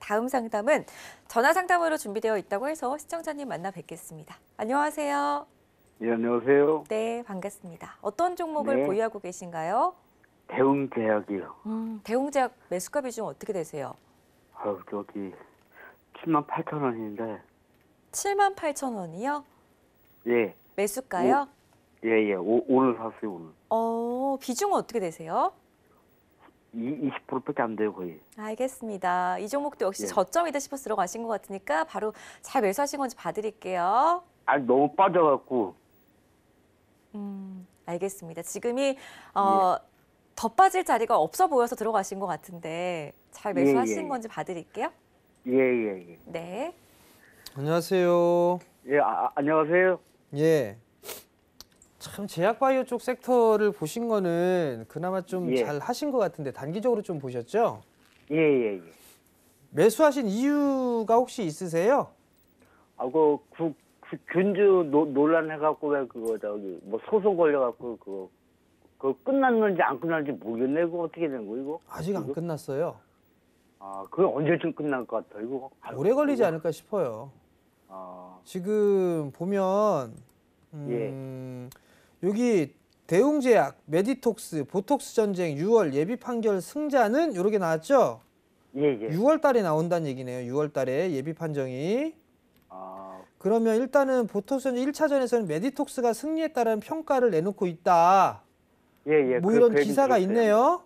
다음 상담은 전화 상담으로 준비되어 있다고 해서 시청자님 만나 뵙겠습니다. 안녕하세요. 예, 안녕하세요. 네, 반갑습니다. 어떤 종목을 네. 보유하고 계신가요? 대웅제약이요. 음, 대웅제약 매수가 비중 어떻게 되세요? 아, 저기 7만 8천 원인데. 7만 8천 원이요? 예. 매수가요? 예예 예. 예. 오늘 샀어요 오늘. 어 비중은 어떻게 되세요? 20%밖에 안 돼요 거의. 알겠습니다. 이 종목도 역시 예. 저점이다 싶어서 들어가신 것 같으니까 바로 잘 매수하신 건지 봐드릴게요. 아 너무 빠져갖고. 음 알겠습니다. 지금이 어, 예. 더 빠질 자리가 없어 보여서 들어가신 것 같은데 잘 예, 매수하신 예, 예, 건지 봐드릴게요. 예예예. 예, 네. 안녕하세요. 예 아, 아 안녕하세요. 예. 참 제약바이오 쪽 섹터를 보신 거는 그나마 좀잘 예. 하신 것 같은데 단기적으로 좀 보셨죠? 예, 예, 예. 매수하신 이유가 혹시 있으세요? 아그 그, 그 균주 노, 논란 해갖고 왜 그거 저기 뭐 소송 걸려갖고 그거 그 끝났는지 안 끝났는지 모르겠네 그거 어떻게 된 거 이거? 아직 안 이거? 끝났어요. 아 그게 언제쯤 끝날 것 같아 이거? 아유, 오래 걸리지 이거. 않을까 싶어요. 아 지금 보면 음, 예. 여기 대웅제약, 메디톡스, 보톡스 전쟁 6월 예비 판결 승자는 이렇게 나왔죠? 예, 예. 6월 달에 나온다는 얘기네요. 6월 달에 예비 판정이. 아. 그러면 일단은 보톡스 전쟁 1차전에서는 메디톡스가 승리했다는 평가를 내놓고 있다. 예, 예. 뭐 그 이런 그 기사가 있네요.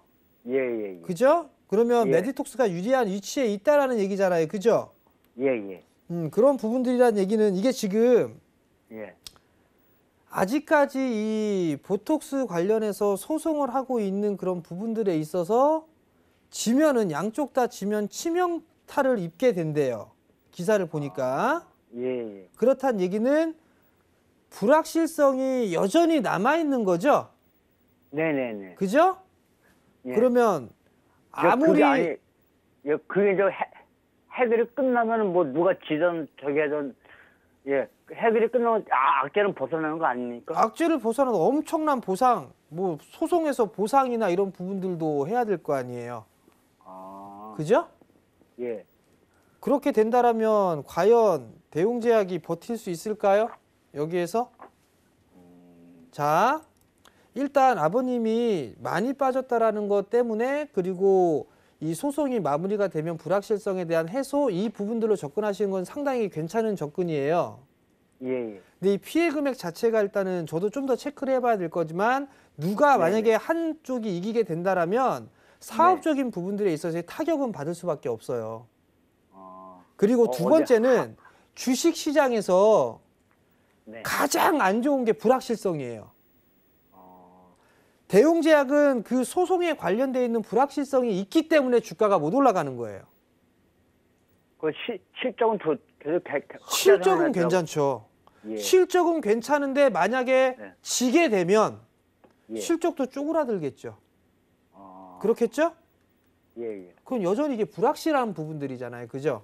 예, 예, 예. 그죠? 그러면 예. 메디톡스가 유리한 위치에 있다라는 얘기잖아요. 그죠? 예, 예. 음, 그런 부분들이란 얘기는 이게 지금 예. 아직까지 이 보톡스 관련해서 소송을 하고 있는 그런 부분들에 있어서 지면은 양쪽 다 지면 치명타를 입게 된대요. 기사를 보니까. 아, 예, 예. 그렇단 얘기는 불확실성이 여전히 남아 있는 거죠? 네, 네, 네. 그죠? 예. 그러면 아무리 그게 아니, 그게 저 해, 해들이 끝나면은 뭐 누가 지던 저기 하던 예, 해결이 끝나면 아, 악재는 벗어나는 거 아닙니까? 악재를 벗어나는 엄청난 보상, 뭐 소송에서 보상이나 이런 부분들도 해야 될 거 아니에요. 아, 그죠? 예. 그렇게 된다라면 과연 대웅제약이 버틸 수 있을까요? 여기에서? 자, 일단 아버님이 많이 빠졌다라는 것 때문에 그리고 이 소송이 마무리가 되면 불확실성에 대한 해소 이 부분들로 접근하시는 건 상당히 괜찮은 접근이에요. 예. 예. 근데 이 피해 금액 자체가 일단은 저도 좀 더 체크를 해봐야 될 거지만 누가 네, 만약에 네. 한쪽이 이기게 된다라면 사업적인 네. 부분들에 있어서 타격은 받을 수밖에 없어요. 아. 그리고 어, 두 번째는 주식 시장에서 네. 가장 안 좋은 게 불확실성이에요. 대웅제약은 그 소송에 관련돼 있는 불확실성이 있기 때문에 주가가 못 올라가는 거예요. 그 시, 실적은 더, 계속 대, 실적은 괜찮죠. 예. 실적은 괜찮은데 만약에 네. 지게 되면 예. 실적도 쪼그라들겠죠. 아... 그렇겠죠? 예, 예. 그건 여전히 이게 불확실한 부분들이잖아요. 그죠?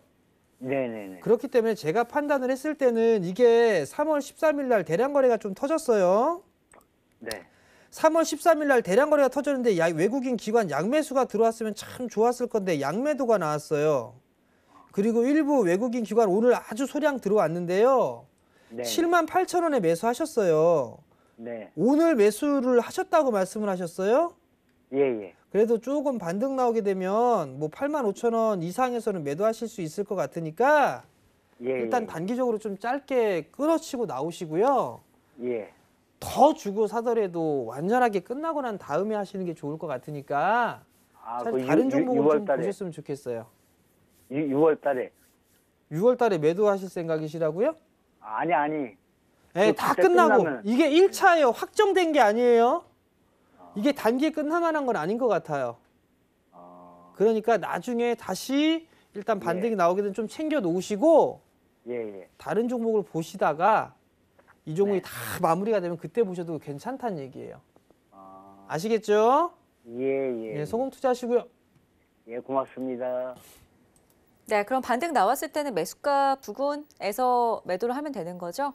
네네네. 네, 네. 그렇기 때문에 제가 판단을 했을 때는 이게 3월 13일 날 대량 거래가 좀 터졌어요. 네. 3월 13일 날 대량 거래가 터졌는데 외국인 기관 양매수가 들어왔으면 참 좋았을 건데 양매도가 나왔어요. 그리고 일부 외국인 기관 오늘 아주 소량 들어왔는데요. 네. 7만 8천 원에 매수하셨어요. 네. 오늘 매수를 하셨다고 말씀을 하셨어요? 예, 예. 그래도 조금 반등 나오게 되면 뭐 8만 5천 원 이상에서는 매도하실 수 있을 것 같으니까 예, 일단 예. 단기적으로 좀 짧게 끊어치고 나오시고요. 예. 더 주고 사더라도 완전하게 끝나고 난 다음에 하시는 게 좋을 것 같으니까 아, 그 다른 종목을 좀 달에. 보셨으면 좋겠어요. 6, 월 달에. 6월 달에 매도하실 생각이시라고요? 아니 아니. 네, 그 다 끝나고 끝나면... 이게 1차예요. 확정된 게 아니에요. 아. 이게 단기에 끝나만한 건 아닌 것 같아요. 아. 그러니까 나중에 다시 일단 반등이 예. 나오게 되면 좀 챙겨 놓으시고 예, 예. 다른 종목을 보시다가 이종욱이 네. 다 마무리가 되면 그때 보셔도 괜찮다는 얘기예요. 아... 시겠죠 예, 예. 예, 네, 성공 투자하시고요. 예, 고맙습니다. 네, 그럼 반등 나왔을 때는 매수가 부근에서 매도를 하면 되는 거죠?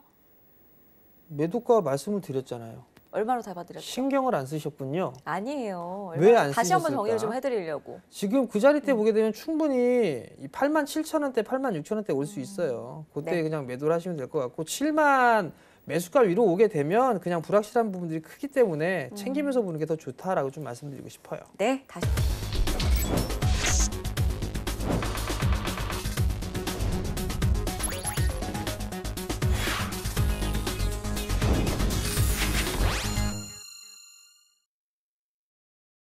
매도가 말씀을 드렸잖아요. 얼마로 잡아드렸죠? 신경을 안 쓰셨군요. 아니에요. 왜안 다시 한번 정리를 좀 해드리려고. 지금 그 자리 때 음. 보게 되면 충분히 8만 7천 원대, 8만 6천 원대 올 수 있어요. 그때 네. 그냥 매도를 하시면 될 것 같고 7만 매수가 위로 오게 되면 그냥 불확실한 부분들이 크기 때문에 음. 챙기면서 보는 게 더 좋다라고 좀 말씀드리고 싶어요. 네, 다시.